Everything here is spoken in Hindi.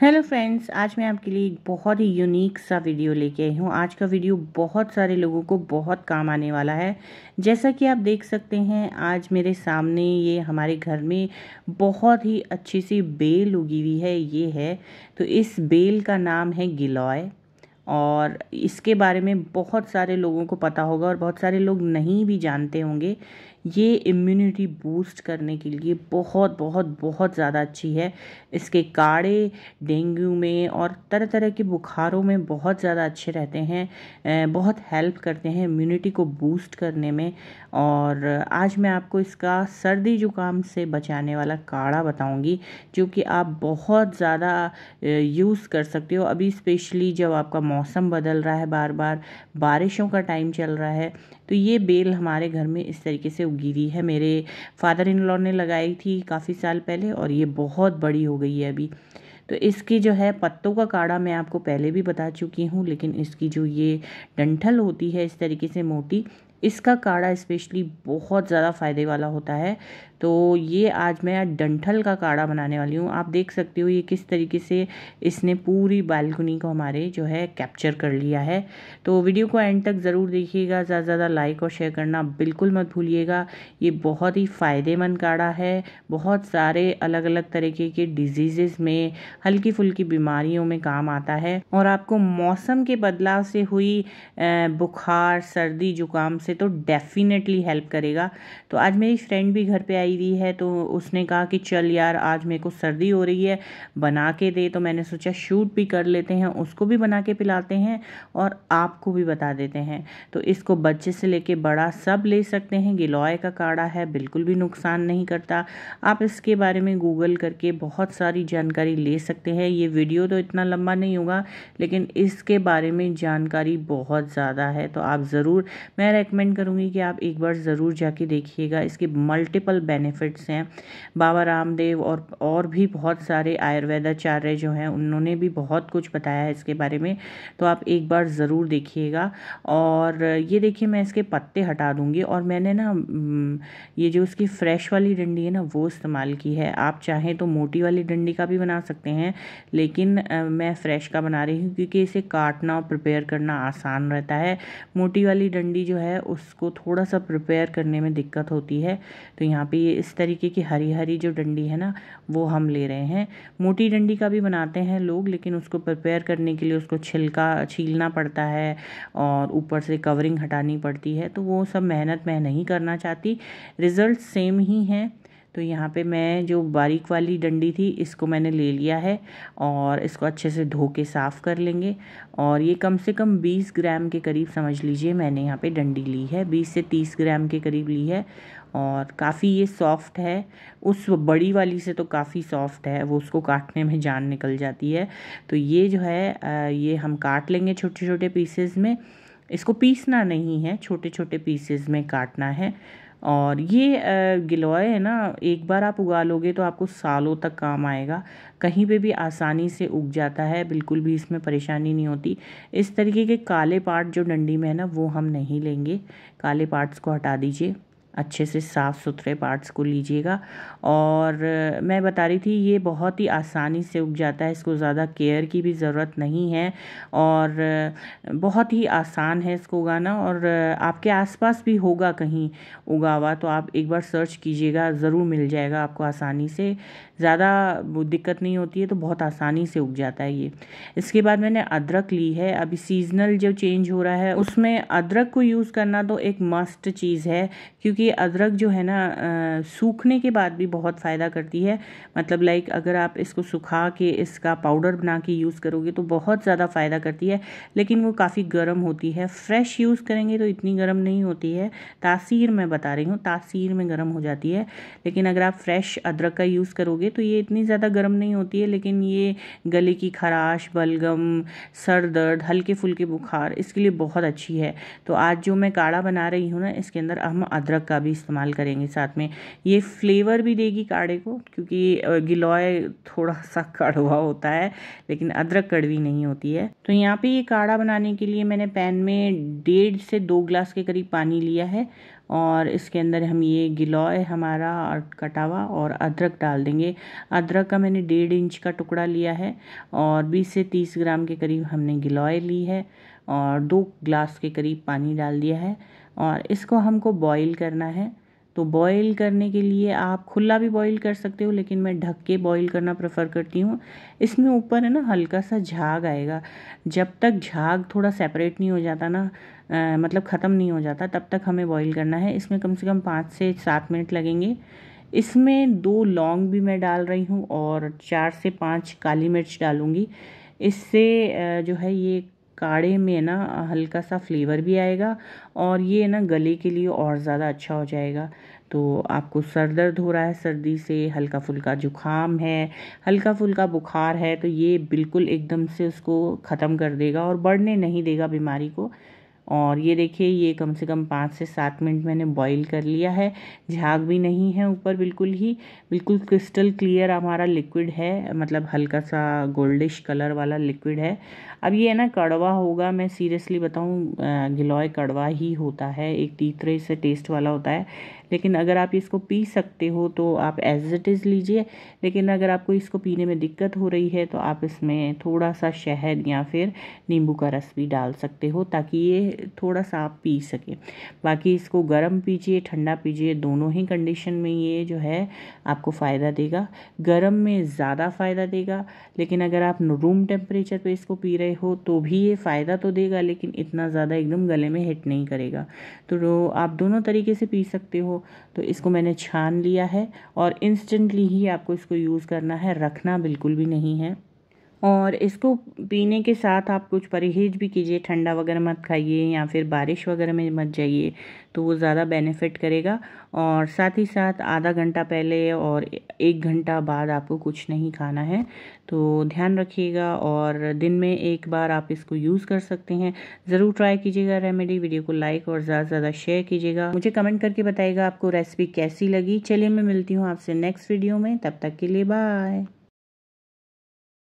हेलो फ्रेंड्स आज मैं आपके लिए एक बहुत ही यूनिक सा वीडियो लेके आई हूँ आज का वीडियो बहुत सारे लोगों को बहुत काम आने वाला है जैसा कि आप देख सकते हैं आज मेरे सामने ये हमारे घर में बहुत ही अच्छी सी बेल उगी हुई है ये है तो इस बेल का नाम है गिलॉय और इसके बारे में बहुत सारे लोगों को पता होगा और बहुत सारे लोग नहीं भी जानते होंगे ये इम्यूनिटी बूस्ट करने के लिए बहुत बहुत बहुत ज़्यादा अच्छी है इसके काढ़े डेंगू में और तरह तरह के बुखारों में बहुत ज़्यादा अच्छे रहते हैं बहुत हेल्प करते हैं इम्यूनिटी को बूस्ट करने में और आज मैं आपको इसका सर्दी जुकाम से बचाने वाला काढ़ा बताऊँगी जो कि आप बहुत ज़्यादा यूज़ कर सकते हो अभी स्पेशली जब आपका मौसम बदल रहा है बार बार बारिशों का टाइम चल रहा है तो ये बेल हमारे घर में इस तरीके से उगी हुई है मेरे फादर इन लॉ ने लगाई थी काफ़ी साल पहले और ये बहुत बड़ी हो गई है अभी तो इसकी जो है पत्तों का काढ़ा मैं आपको पहले भी बता चुकी हूँ लेकिन इसकी जो ये डंठल होती है इस तरीके से मोटी इसका काढ़ा स्पेशली बहुत ज़्यादा फ़ायदे वाला होता है तो ये आज मैं डंठल का काढ़ा बनाने वाली हूँ आप देख सकते हो ये किस तरीके से इसने पूरी बालकनी को हमारे जो है कैप्चर कर लिया है तो वीडियो को एंड तक ज़रूर देखिएगा ज़्यादा से ज़्यादा लाइक और शेयर करना बिल्कुल मत भूलिएगा ये बहुत ही फ़ायदेमंद काढ़ा है बहुत सारे अलग अलग तरीके के डिजीज़ में हल्की फुल्की बीमारियों में काम आता है और आपको मौसम के बदलाव से हुई बुखार सर्दी जुकाम से तो डेफ़िनेटली हेल्प करेगा तो आज मेरी फ्रेंड भी घर पे आई हुई है तो उसने कहा कि चल यार आज मेरे को सर्दी हो रही है बना के दे तो मैंने सोचा शूट भी कर लेते हैं उसको भी बना के पिलाते हैं और आपको भी बता देते हैं तो इसको बच्चे से लेके बड़ा सब ले सकते हैं गिलोय का काढ़ा है बिल्कुल भी नुकसान नहीं करता आप इसके बारे में गूगल करके बहुत सारी जानकारी ले सकते हैं ये वीडियो तो इतना लंबा नहीं होगा लेकिन इसके बारे में जानकारी बहुत ज़्यादा है तो आप ज़रूर मैं रेकमेंड रिकमेंड करूँगी कि आप एक बार ज़रूर जाके देखिएगा इसके मल्टीपल बेनिफिट्स हैं बाबा रामदेव और और भी बहुत सारे आयुर्वेदाचार्य जो हैं उन्होंने भी बहुत कुछ बताया है इसके बारे में तो आप एक बार ज़रूर देखिएगा और ये देखिए मैं इसके पत्ते हटा दूँगी और मैंने ना ये जो उसकी फ्रेश वाली डंडी है ना वो इस्तेमाल की है आप चाहें तो मोटी वाली डंडी का भी बना सकते हैं लेकिन मैं फ्रेश का बना रही हूँ क्योंकि इसे काटना और प्रिपेयर करना आसान रहता है मोटी वाली डंडी जो है उसको थोड़ा सा प्रिपेयर करने में दिक्कत होती है तो यहाँ पे ये इस तरीके की हरी हरी जो डंडी है ना वो हम ले रहे हैं मोटी डंडी का भी बनाते हैं लोग लेकिन उसको प्रिपेयर करने के लिए उसको छिलका छीलना पड़ता है और ऊपर से कवरिंग हटानी पड़ती है तो वो सब मेहनत मैं नहीं करना चाहती रिज़ल्ट सेम ही हैं तो यहाँ पे मैं जो बारीक वाली डंडी थी इसको मैंने ले लिया है और इसको अच्छे से धो के साफ़ कर लेंगे और ये कम से कम 20 ग्राम के करीब समझ लीजिए मैंने यहाँ पे डंडी ली है 20 से 30 ग्राम के करीब ली है और काफ़ी ये सॉफ्ट है उस बड़ी वाली से तो काफ़ी सॉफ्ट है वो उसको काटने में जान निकल जाती है तो ये जो है ये हम काट लेंगे छोटे छोटे पीसेज में इसको पीसना नहीं है छोटे छोटे पीसेज में काटना है और ये गिलोय है ना एक बार आप उगा लोगे तो आपको सालों तक काम आएगा कहीं पे भी आसानी से उग जाता है बिल्कुल भी इसमें परेशानी नहीं होती इस तरीके के काले पार्ट जो डंडी में है ना वो हम नहीं लेंगे काले पार्ट्स को हटा दीजिए अच्छे से साफ़ सुथरे पार्ट्स को लीजिएगा और मैं बता रही थी ये बहुत ही आसानी से उग जाता है इसको ज़्यादा केयर की भी ज़रूरत नहीं है और बहुत ही आसान है इसको उगाना और आपके आसपास भी होगा कहीं उगा हुआ तो आप एक बार सर्च कीजिएगा ज़रूर मिल जाएगा आपको आसानी से ज़्यादा दिक्कत नहीं होती है तो बहुत आसानी से उग जाता है ये इसके बाद मैंने अदरक ली है अभी सीजनल जो चेंज हो रहा है उसमें अदरक को यूज़ करना तो एक मस्ट चीज़ है क्योंकि ये अदरक जो है ना सूखने के बाद भी बहुत फ़ायदा करती है मतलब लाइक अगर आप इसको सुखा के इसका पाउडर बना के यूज़ करोगे तो बहुत ज़्यादा फ़ायदा करती है लेकिन वो काफ़ी गर्म होती है फ्रेश यूज़ करेंगे तो इतनी गर्म नहीं होती है तासीर मैं बता रही हूँ तासीर में गर्म हो जाती है लेकिन अगर आप फ्रेश अदरक का यूज़ करोगे तो ये इतनी ज़्यादा गर्म नहीं होती है लेकिन ये गले की खराश बलगम सर दर्द हल्के फुल्के बुखार इसके लिए बहुत अच्छी है तो आज जो मैं काढ़ा बना रही हूँ ना इसके अंदर हम अदरक का का भी इस्तेमाल करेंगे साथ में ये फ्लेवर भी देगी काढ़े को क्योंकि गिलोय थोड़ा सा कड़वा होता है लेकिन अदरक कड़वी नहीं होती है तो यहाँ पे ये काढ़ा बनाने के लिए मैंने पैन में डेढ़ से दो ग्लास के करीब पानी लिया है और इसके अंदर हम ये गिलोय हमारा कटावा और अदरक डाल देंगे अदरक का मैंने डेढ़ इंच का टुकड़ा लिया है और 20 से 30 ग्राम के करीब हमने गिलोय ली है और दो ग्लास के करीब पानी डाल दिया है और इसको हमको बॉईल करना है तो बॉईल करने के लिए आप खुला भी बॉईल कर सकते हो लेकिन मैं ढक के बॉईल करना प्रेफर करती हूँ इसमें ऊपर है ना हल्का सा झाग आएगा जब तक झाग थोड़ा सेपरेट नहीं हो जाता ना आ, मतलब ख़त्म नहीं हो जाता तब तक हमें बॉईल करना है इसमें कम से कम पाँच से सात मिनट लगेंगे इसमें दो लौंग भी मैं डाल रही हूँ और चार से पाँच काली मिर्च डालूँगी इससे जो है ये काढ़े में ना हल्का सा फ्लेवर भी आएगा और ये ना गले के लिए और ज़्यादा अच्छा हो जाएगा तो आपको सर दर्द हो रहा है सर्दी से हल्का फुल्का जुखाम है हल्का फुल्का बुखार है तो ये बिल्कुल एकदम से उसको ख़त्म कर देगा और बढ़ने नहीं देगा बीमारी को और ये देखिए ये कम से कम पाँच से सात मिनट मैंने बॉईल कर लिया है झाग भी नहीं है ऊपर बिल्कुल ही बिल्कुल क्रिस्टल क्लियर हमारा लिक्विड है मतलब हल्का सा गोल्डिश कलर वाला लिक्विड है अब ये है ना कड़वा होगा मैं सीरियसली बताऊँ गिलोय कड़वा ही होता है एक तीतरे से टेस्ट वाला होता है लेकिन अगर आप इसको पी सकते हो तो आप एज इट इज़ लीजिए लेकिन अगर आपको इसको पीने में दिक्कत हो रही है तो आप इसमें थोड़ा सा शहद या फिर नींबू का रस भी डाल सकते हो ताकि ये थोड़ा सा आप पी सके बाकी इसको गर्म पीजिए ठंडा पीजिए दोनों ही कंडीशन में ये जो है आपको फ़ायदा देगा गर्म में ज़्यादा फ़ायदा देगा लेकिन अगर आप रूम टेम्परेचर पर इसको पी रहे हो तो भी ये फ़ायदा तो देगा लेकिन इतना ज़्यादा एकदम गले में हिट नहीं करेगा तो आप दोनों तरीके से पी सकते हो तो इसको मैंने छान लिया है और इंस्टेंटली ही आपको इसको यूज़ करना है रखना बिल्कुल भी नहीं है और इसको पीने के साथ आप कुछ परहेज भी कीजिए ठंडा वगैरह मत खाइए या फिर बारिश वगैरह में मत जाइए तो वो ज़्यादा बेनिफिट करेगा और साथ ही साथ आधा घंटा पहले और एक घंटा बाद आपको कुछ नहीं खाना है तो ध्यान रखिएगा और दिन में एक बार आप इसको यूज़ कर सकते हैं ज़रूर ट्राई कीजिएगा रेमेडी वीडियो को लाइक और ज़्यादा से ज़्यादा शेयर कीजिएगा मुझे कमेंट करके बताइएगा आपको रेसिपी कैसी लगी चलिए मैं मिलती हूँ आपसे नेक्स्ट वीडियो में तब तक के लिए बाय